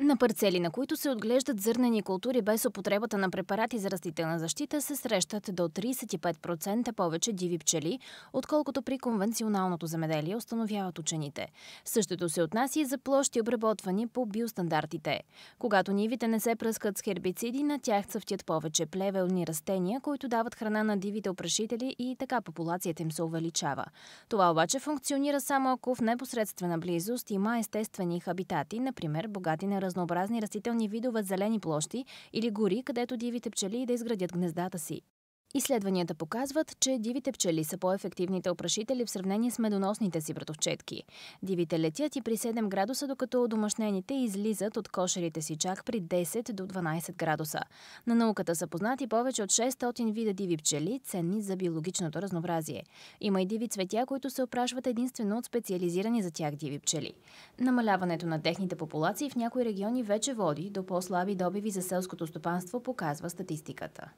На парцели, на които се отглеждат зърнени култури без употребата на препарати за растителна защита, се срещат до 35% повече диви пчели, отколкото при конвенционалното земеделие, установяват учените. Същото се отнася и за площи, обработвани по биостандартите. Когато нивите не се пръскат с хербициди, на тях цъфтят повече плевелни растения, които дават храна на дивите опрашители и така популацията им се увеличава. Това обаче функционира само ако в непосредствена близост има естествени хабитати, например богати на разнообразни растителни видове зелени площи или гори, където дивите пчели да изградят гнездата си. Изследванията показват, че дивите пчели са по-ефективните опрашители в сравнение с медоносните си братовчетки. Дивите летят и при 7 градуса, докато домашнените излизат от кошерите си чак при 10 до 12 градуса. На науката са познати повече от 600 вида диви пчели, ценни за биологичното разнообразие. Има и диви цветя, които се опрашват единствено от специализирани за тях диви пчели. Намаляването на техните популации в някои региони вече води до по-слаби добиви за селското стопанство, показва статистиката.